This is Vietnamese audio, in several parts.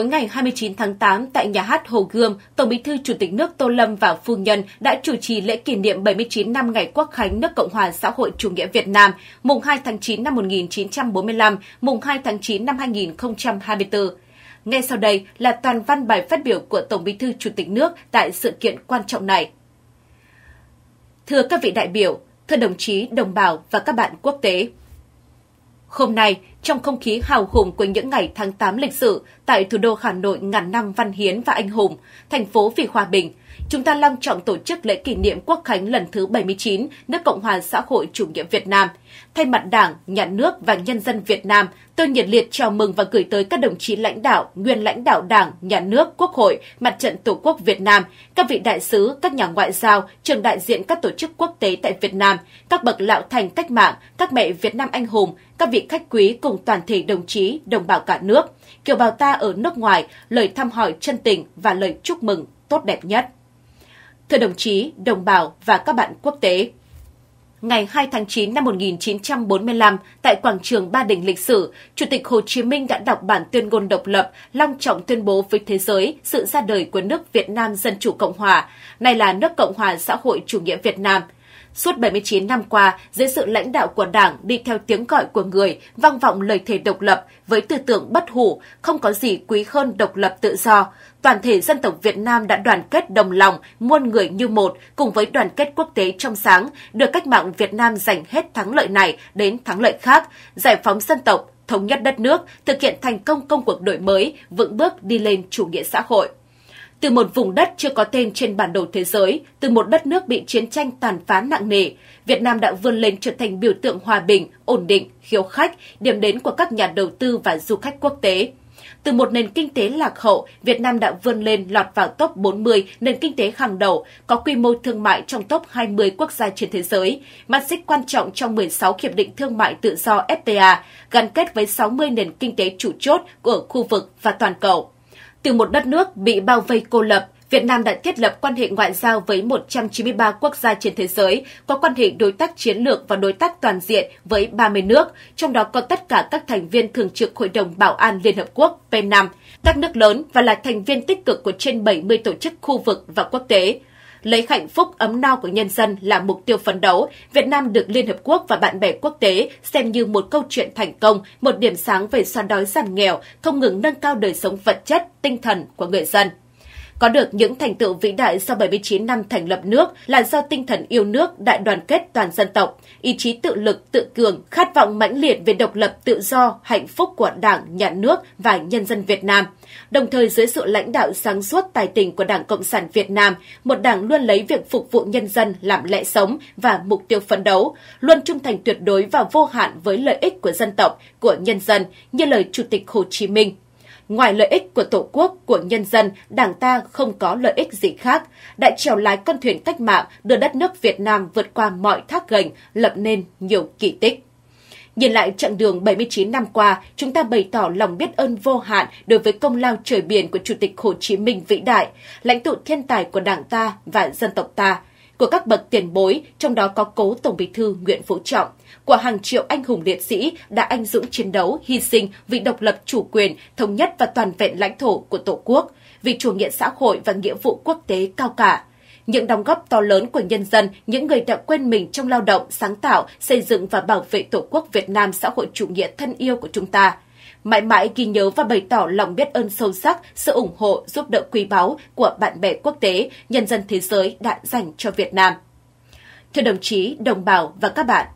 Tối ngày 29 tháng 8 tại nhà hát Hồ Gươm, Tổng Bí thư Chủ tịch nước Tô Lâm và phu nhân đã chủ trì lễ kỷ niệm 79 năm ngày Quốc khánh nước Cộng hòa xã hội chủ nghĩa Việt Nam, mùng 2 tháng 9 năm 1945, mùng 2 tháng 9 năm 2024. Ngay sau đây là toàn văn bài phát biểu của Tổng Bí thư Chủ tịch nước tại sự kiện quan trọng này. Thưa các vị đại biểu, thưa đồng chí, đồng bào và các bạn quốc tế, Hôm nay, trong không khí hào hùng của những ngày tháng 8 lịch sử tại thủ đô Hà Nội ngàn năm văn hiến và anh hùng, thành phố vì hòa bình, chúng ta long trọng tổ chức lễ kỷ niệm Quốc khánh lần thứ 79 nước Cộng hòa xã hội chủ nghĩa Việt Nam. Thay mặt Đảng, Nhà nước và nhân dân Việt Nam, tôi nhiệt liệt chào mừng và gửi tới các đồng chí lãnh đạo, nguyên lãnh đạo Đảng, Nhà nước, Quốc hội, Mặt trận Tổ quốc Việt Nam, các vị đại sứ, các nhà ngoại giao, trường đại diện các tổ chức quốc tế tại Việt Nam, các bậc lão thành cách mạng, các mẹ Việt Nam anh hùng, các vị khách quý cùng toàn thể đồng chí, đồng bào cả nước, kiều bào ta ở nước ngoài, lời thăm hỏi chân tình và lời chúc mừng tốt đẹp nhất thưa đồng chí, đồng bào và các bạn quốc tế. Ngày 2 tháng 9 năm 1945, tại quảng trường Ba Đình lịch sử, Chủ tịch Hồ Chí Minh đã đọc bản tuyên ngôn độc lập, long trọng tuyên bố với thế giới sự ra đời của nước Việt Nam Dân Chủ Cộng Hòa, này là nước Cộng hòa xã hội chủ nghĩa Việt Nam – Suốt 79 năm qua, dưới sự lãnh đạo của Đảng đi theo tiếng gọi của người, vang vọng lời thề độc lập với tư tưởng bất hủ, không có gì quý hơn độc lập tự do. Toàn thể dân tộc Việt Nam đã đoàn kết đồng lòng, muôn người như một, cùng với đoàn kết quốc tế trong sáng, được cách mạng Việt Nam giành hết thắng lợi này đến thắng lợi khác, giải phóng dân tộc, thống nhất đất nước, thực hiện thành công công cuộc đổi mới, vững bước đi lên chủ nghĩa xã hội từ một vùng đất chưa có tên trên bản đồ thế giới, từ một đất nước bị chiến tranh tàn phá nặng nề, Việt Nam đã vươn lên trở thành biểu tượng hòa bình, ổn định, khiếu khách, điểm đến của các nhà đầu tư và du khách quốc tế. Từ một nền kinh tế lạc hậu, Việt Nam đã vươn lên lọt vào top 40 nền kinh tế hàng đầu, có quy mô thương mại trong top 20 quốc gia trên thế giới, mắt xích quan trọng trong 16 hiệp định thương mại tự do FTA, gắn kết với 60 nền kinh tế chủ chốt của khu vực và toàn cầu. Từ một đất nước bị bao vây cô lập, Việt Nam đã thiết lập quan hệ ngoại giao với 193 quốc gia trên thế giới, có quan hệ đối tác chiến lược và đối tác toàn diện với 30 nước, trong đó có tất cả các thành viên thường trực Hội đồng Bảo an Liên Hợp Quốc P5, các nước lớn và là thành viên tích cực của trên 70 tổ chức khu vực và quốc tế lấy hạnh phúc ấm no của nhân dân là mục tiêu phấn đấu, Việt Nam được Liên Hợp Quốc và bạn bè quốc tế xem như một câu chuyện thành công, một điểm sáng về xóa đói giảm nghèo, không ngừng nâng cao đời sống vật chất, tinh thần của người dân. Có được những thành tựu vĩ đại sau 79 năm thành lập nước là do tinh thần yêu nước, đại đoàn kết toàn dân tộc, ý chí tự lực, tự cường, khát vọng mãnh liệt về độc lập, tự do, hạnh phúc của Đảng, Nhà nước và nhân dân Việt Nam. Đồng thời dưới sự lãnh đạo sáng suốt tài tình của Đảng Cộng sản Việt Nam, một đảng luôn lấy việc phục vụ nhân dân làm lẽ sống và mục tiêu phấn đấu, luôn trung thành tuyệt đối và vô hạn với lợi ích của dân tộc, của nhân dân như lời Chủ tịch Hồ Chí Minh Ngoài lợi ích của Tổ quốc, của nhân dân, Đảng ta không có lợi ích gì khác. Đã trèo lái con thuyền cách mạng, đưa đất nước Việt Nam vượt qua mọi thác gành, lập nên nhiều kỳ tích. Nhìn lại chặng đường 79 năm qua, chúng ta bày tỏ lòng biết ơn vô hạn đối với công lao trời biển của Chủ tịch Hồ Chí Minh vĩ đại, lãnh tụ thiên tài của Đảng ta và dân tộc ta, của các bậc tiền bối, trong đó có cố Tổng Bí thư Nguyễn Phú Trọng, của hàng triệu anh hùng liệt sĩ đã anh dũng chiến đấu, hy sinh vì độc lập chủ quyền, thống nhất và toàn vẹn lãnh thổ của Tổ quốc, vì chủ nghĩa xã hội và nghĩa vụ quốc tế cao cả. Những đóng góp to lớn của nhân dân, những người đã quên mình trong lao động, sáng tạo, xây dựng và bảo vệ Tổ quốc Việt Nam xã hội chủ nghĩa thân yêu của chúng ta – mãi mãi ghi nhớ và bày tỏ lòng biết ơn sâu sắc, sự ủng hộ, giúp đỡ quý báu của bạn bè quốc tế, nhân dân thế giới đã dành cho Việt Nam. Thưa đồng chí, đồng bào và các bạn,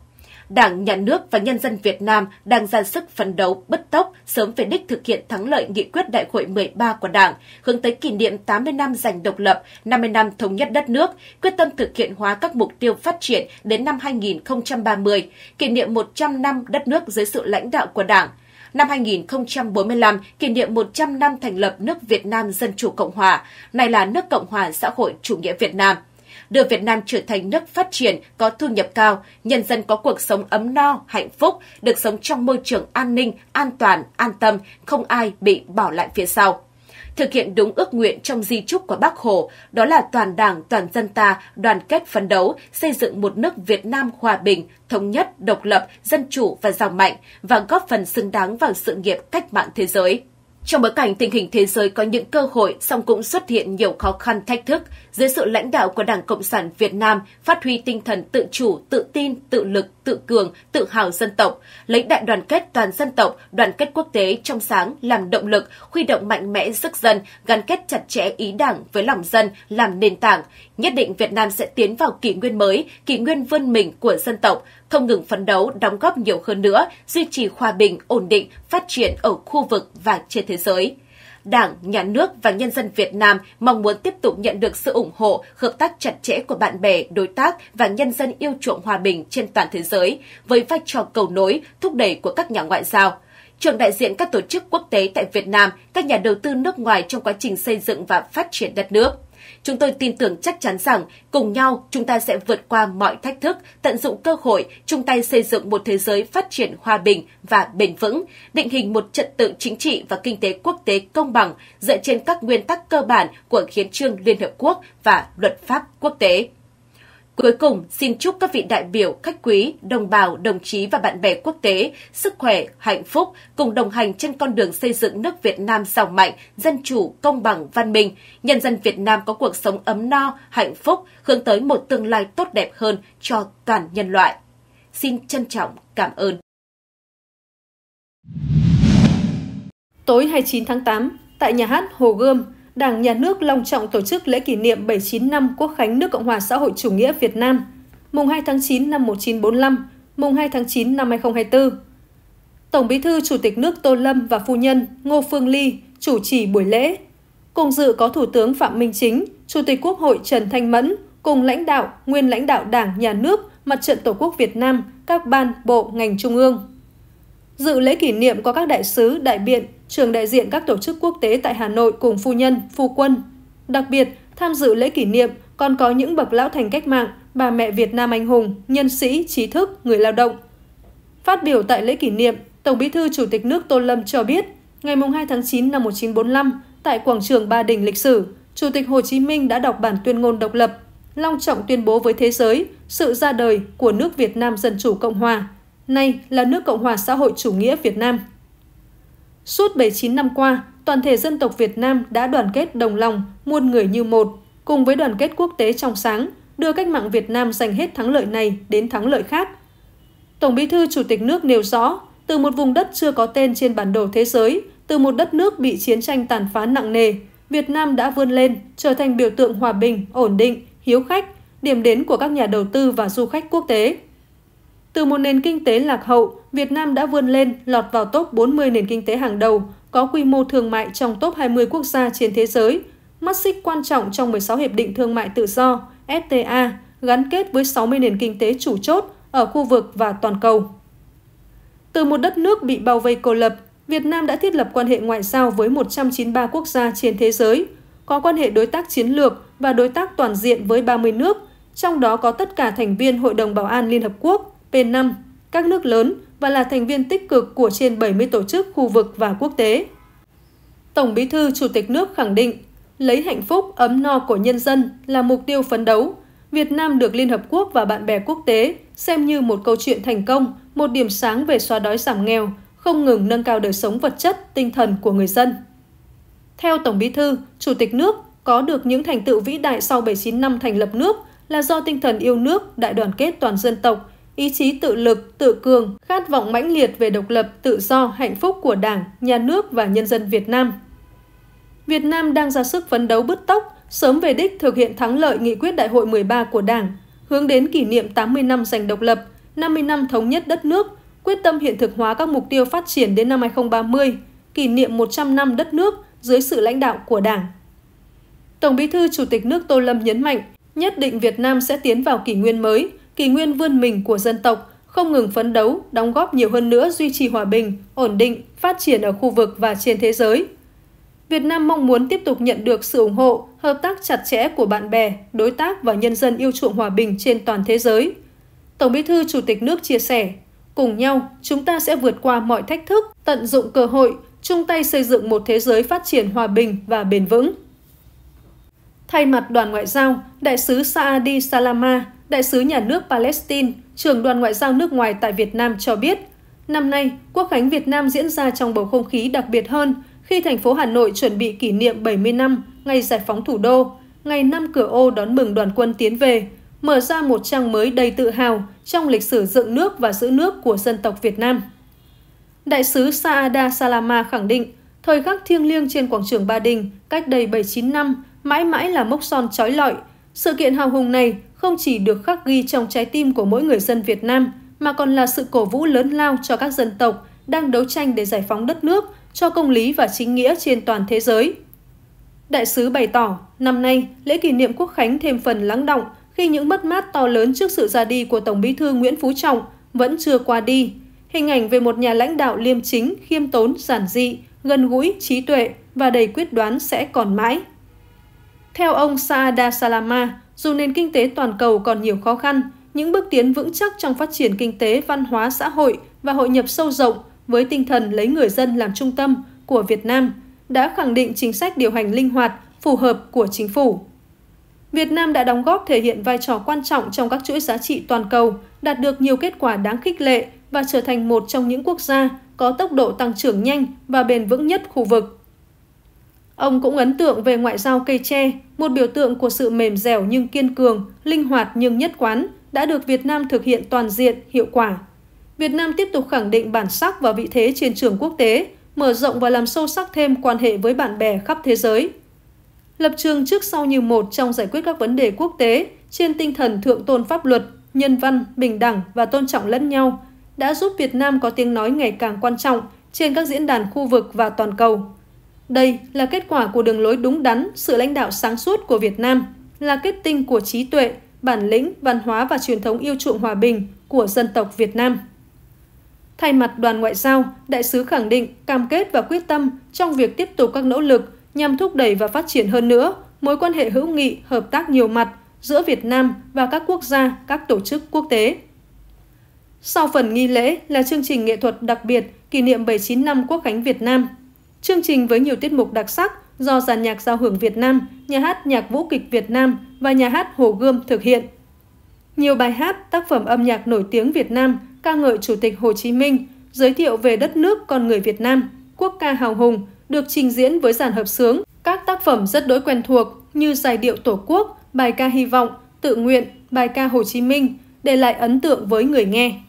Đảng, Nhà nước và nhân dân Việt Nam đang ra sức phấn đấu bất tốc sớm về đích thực hiện thắng lợi nghị quyết đại hội 13 của Đảng, hướng tới kỷ niệm 80 năm giành độc lập, 50 năm thống nhất đất nước, quyết tâm thực hiện hóa các mục tiêu phát triển đến năm 2030, kỷ niệm 100 năm đất nước dưới sự lãnh đạo của Đảng – năm 2045 kỷ niệm 100 năm thành lập nước Việt Nam Dân Chủ Cộng Hòa, này là nước Cộng hòa xã hội chủ nghĩa Việt Nam đưa Việt Nam trở thành nước phát triển, có thu nhập cao, nhân dân có cuộc sống ấm no, hạnh phúc, được sống trong môi trường an ninh, an toàn, an tâm, không ai bị bỏ lại phía sau thực hiện đúng ước nguyện trong di trúc của Bác Hồ, đó là toàn đảng, toàn dân ta đoàn kết phấn đấu, xây dựng một nước Việt Nam hòa bình, thống nhất, độc lập, dân chủ và giàu mạnh và góp phần xứng đáng vào sự nghiệp cách mạng thế giới. Trong bối cảnh tình hình thế giới có những cơ hội, song cũng xuất hiện nhiều khó khăn thách thức, dưới sự lãnh đạo của Đảng Cộng sản Việt Nam phát huy tinh thần tự chủ, tự tin, tự lực, tự cường, tự hào dân tộc, lấy đại đoàn kết toàn dân tộc, đoàn kết quốc tế trong sáng làm động lực, huy động mạnh mẽ sức dân, gắn kết chặt chẽ ý đảng với lòng dân làm nền tảng. Nhất định Việt Nam sẽ tiến vào kỷ nguyên mới, kỷ nguyên vươn mình của dân tộc, không ngừng phấn đấu đóng góp nhiều hơn nữa, duy trì hòa bình, ổn định, phát triển ở khu vực và trên thế giới. Đảng, Nhà nước và nhân dân Việt Nam mong muốn tiếp tục nhận được sự ủng hộ, hợp tác chặt chẽ của bạn bè, đối tác và nhân dân yêu chuộng hòa bình trên toàn thế giới với vai trò cầu nối, thúc đẩy của các nhà ngoại giao trưởng đại diện các tổ chức quốc tế tại Việt Nam, các nhà đầu tư nước ngoài trong quá trình xây dựng và phát triển đất nước. Chúng tôi tin tưởng chắc chắn rằng cùng nhau chúng ta sẽ vượt qua mọi thách thức, tận dụng cơ hội, chung tay xây dựng một thế giới phát triển hòa bình và bền vững, định hình một trật tự chính trị và kinh tế quốc tế công bằng dựa trên các nguyên tắc cơ bản của hiến trương Liên Hợp Quốc và luật pháp quốc tế. Cuối cùng, xin chúc các vị đại biểu, khách quý, đồng bào, đồng chí và bạn bè quốc tế sức khỏe, hạnh phúc cùng đồng hành trên con đường xây dựng nước Việt Nam giàu mạnh, dân chủ, công bằng, văn minh. Nhân dân Việt Nam có cuộc sống ấm no, hạnh phúc, hướng tới một tương lai tốt đẹp hơn cho toàn nhân loại. Xin trân trọng cảm ơn. Tối 29 tháng 8, tại nhà hát Hồ Gươm, Đảng Nhà nước long trọng tổ chức lễ kỷ niệm 79 năm Quốc khánh nước Cộng hòa xã hội chủ nghĩa Việt Nam, mùng 2 tháng 9 năm 1945, mùng 2 tháng 9 năm 2024. Tổng Bí thư Chủ tịch nước Tô Lâm và phu nhân Ngô Phương Ly chủ trì buổi lễ. Cùng dự có Thủ tướng Phạm Minh Chính, Chủ tịch Quốc hội Trần Thanh Mẫn cùng lãnh đạo, nguyên lãnh đạo Đảng, Nhà nước, Mặt trận Tổ quốc Việt Nam, các ban, bộ, ngành trung ương. Dự lễ kỷ niệm có các đại sứ, đại biện, trường đại diện các tổ chức quốc tế tại Hà Nội cùng phu nhân, phu quân. Đặc biệt, tham dự lễ kỷ niệm còn có những bậc lão thành cách mạng, bà mẹ Việt Nam anh hùng, nhân sĩ, trí thức, người lao động. Phát biểu tại lễ kỷ niệm, Tổng Bí thư Chủ tịch nước Tô Lâm cho biết, ngày 2 tháng 9 năm 1945, tại quảng trường Ba Đình lịch sử, Chủ tịch Hồ Chí Minh đã đọc bản tuyên ngôn độc lập, long trọng tuyên bố với thế giới sự ra đời của nước Việt Nam Dân Chủ Cộng Hòa nay là nước Cộng hòa xã hội chủ nghĩa Việt Nam. Suốt 79 năm qua, toàn thể dân tộc Việt Nam đã đoàn kết đồng lòng, muôn người như một, cùng với đoàn kết quốc tế trong sáng, đưa cách mạng Việt Nam giành hết thắng lợi này đến thắng lợi khác. Tổng Bí thư Chủ tịch nước nêu rõ, từ một vùng đất chưa có tên trên bản đồ thế giới, từ một đất nước bị chiến tranh tàn phá nặng nề, Việt Nam đã vươn lên, trở thành biểu tượng hòa bình, ổn định, hiếu khách, điểm đến của các nhà đầu tư và du khách quốc tế. Từ một nền kinh tế lạc hậu, Việt Nam đã vươn lên, lọt vào top 40 nền kinh tế hàng đầu, có quy mô thương mại trong top 20 quốc gia trên thế giới, mắt xích quan trọng trong 16 hiệp định thương mại tự do, FTA, gắn kết với 60 nền kinh tế chủ chốt ở khu vực và toàn cầu. Từ một đất nước bị bao vây cô lập, Việt Nam đã thiết lập quan hệ ngoại giao với 193 quốc gia trên thế giới, có quan hệ đối tác chiến lược và đối tác toàn diện với 30 nước, trong đó có tất cả thành viên Hội đồng Bảo an Liên Hợp Quốc – P5, các nước lớn và là thành viên tích cực của trên 70 tổ chức khu vực và quốc tế. Tổng Bí thư Chủ tịch nước khẳng định, lấy hạnh phúc ấm no của nhân dân là mục tiêu phấn đấu. Việt Nam được Liên Hợp Quốc và bạn bè quốc tế xem như một câu chuyện thành công, một điểm sáng về xóa đói giảm nghèo, không ngừng nâng cao đời sống vật chất, tinh thần của người dân. Theo Tổng Bí thư, Chủ tịch nước có được những thành tựu vĩ đại sau 79 năm thành lập nước là do tinh thần yêu nước, đại đoàn kết toàn dân tộc, ý chí tự lực, tự cường, khát vọng mãnh liệt về độc lập, tự do, hạnh phúc của Đảng, Nhà nước và nhân dân Việt Nam. Việt Nam đang ra sức phấn đấu bứt tốc, sớm về đích thực hiện thắng lợi nghị quyết Đại hội 13 của Đảng, hướng đến kỷ niệm 80 năm giành độc lập, 50 năm thống nhất đất nước, quyết tâm hiện thực hóa các mục tiêu phát triển đến năm 2030, kỷ niệm 100 năm đất nước dưới sự lãnh đạo của Đảng. Tổng Bí thư Chủ tịch nước Tô Lâm nhấn mạnh, nhất định Việt Nam sẽ tiến vào kỷ nguyên mới – kỷ nguyên vươn mình của dân tộc, không ngừng phấn đấu, đóng góp nhiều hơn nữa duy trì hòa bình, ổn định, phát triển ở khu vực và trên thế giới. Việt Nam mong muốn tiếp tục nhận được sự ủng hộ, hợp tác chặt chẽ của bạn bè, đối tác và nhân dân yêu chuộng hòa bình trên toàn thế giới. Tổng Bí thư Chủ tịch nước chia sẻ, cùng nhau chúng ta sẽ vượt qua mọi thách thức, tận dụng cơ hội, chung tay xây dựng một thế giới phát triển hòa bình và bền vững. Thay mặt đoàn ngoại giao, Đại sứ Saadi Salama Đại sứ nhà nước Palestine, trưởng đoàn ngoại giao nước ngoài tại Việt Nam cho biết, năm nay, Quốc khánh Việt Nam diễn ra trong bầu không khí đặc biệt hơn khi thành phố Hà Nội chuẩn bị kỷ niệm 70 năm ngày giải phóng thủ đô, ngày năm cửa ô đón mừng đoàn quân tiến về, mở ra một trang mới đầy tự hào trong lịch sử dựng nước và giữ nước của dân tộc Việt Nam. Đại sứ Saada Salama khẳng định, thời khắc thiêng liêng trên quảng trường Ba Đình cách đây 79 năm mãi mãi là mốc son trói lọi. Sự kiện hào hùng này không chỉ được khắc ghi trong trái tim của mỗi người dân Việt Nam mà còn là sự cổ vũ lớn lao cho các dân tộc đang đấu tranh để giải phóng đất nước cho công lý và chính nghĩa trên toàn thế giới. Đại sứ bày tỏ, năm nay, lễ kỷ niệm Quốc Khánh thêm phần lắng động khi những mất mát to lớn trước sự ra đi của Tổng bí thư Nguyễn Phú Trọng vẫn chưa qua đi. Hình ảnh về một nhà lãnh đạo liêm chính, khiêm tốn, giản dị, gần gũi, trí tuệ và đầy quyết đoán sẽ còn mãi. Theo ông Saada Salama, dù nền kinh tế toàn cầu còn nhiều khó khăn, những bước tiến vững chắc trong phát triển kinh tế, văn hóa, xã hội và hội nhập sâu rộng với tinh thần lấy người dân làm trung tâm của Việt Nam đã khẳng định chính sách điều hành linh hoạt, phù hợp của chính phủ. Việt Nam đã đóng góp thể hiện vai trò quan trọng trong các chuỗi giá trị toàn cầu, đạt được nhiều kết quả đáng khích lệ và trở thành một trong những quốc gia có tốc độ tăng trưởng nhanh và bền vững nhất khu vực. Ông cũng ấn tượng về ngoại giao cây tre, một biểu tượng của sự mềm dẻo nhưng kiên cường, linh hoạt nhưng nhất quán, đã được Việt Nam thực hiện toàn diện, hiệu quả. Việt Nam tiếp tục khẳng định bản sắc và vị thế trên trường quốc tế, mở rộng và làm sâu sắc thêm quan hệ với bạn bè khắp thế giới. Lập trường trước sau như một trong giải quyết các vấn đề quốc tế trên tinh thần thượng tôn pháp luật, nhân văn, bình đẳng và tôn trọng lẫn nhau đã giúp Việt Nam có tiếng nói ngày càng quan trọng trên các diễn đàn khu vực và toàn cầu. Đây là kết quả của đường lối đúng đắn, sự lãnh đạo sáng suốt của Việt Nam, là kết tinh của trí tuệ, bản lĩnh, văn hóa và truyền thống yêu chuộng hòa bình của dân tộc Việt Nam. Thay mặt đoàn ngoại giao, đại sứ khẳng định cam kết và quyết tâm trong việc tiếp tục các nỗ lực nhằm thúc đẩy và phát triển hơn nữa mối quan hệ hữu nghị, hợp tác nhiều mặt giữa Việt Nam và các quốc gia, các tổ chức quốc tế. Sau phần nghi lễ là chương trình nghệ thuật đặc biệt kỷ niệm 79 năm Quốc khánh Việt Nam Chương trình với nhiều tiết mục đặc sắc do dàn nhạc giao hưởng Việt Nam, nhà hát nhạc vũ kịch Việt Nam và nhà hát Hồ Gươm thực hiện. Nhiều bài hát, tác phẩm âm nhạc nổi tiếng Việt Nam ca ngợi Chủ tịch Hồ Chí Minh, giới thiệu về đất nước con người Việt Nam, quốc ca hào hùng được trình diễn với dàn hợp sướng. Các tác phẩm rất đối quen thuộc như Giải điệu Tổ quốc, bài ca Hy vọng, Tự nguyện, bài ca Hồ Chí Minh để lại ấn tượng với người nghe.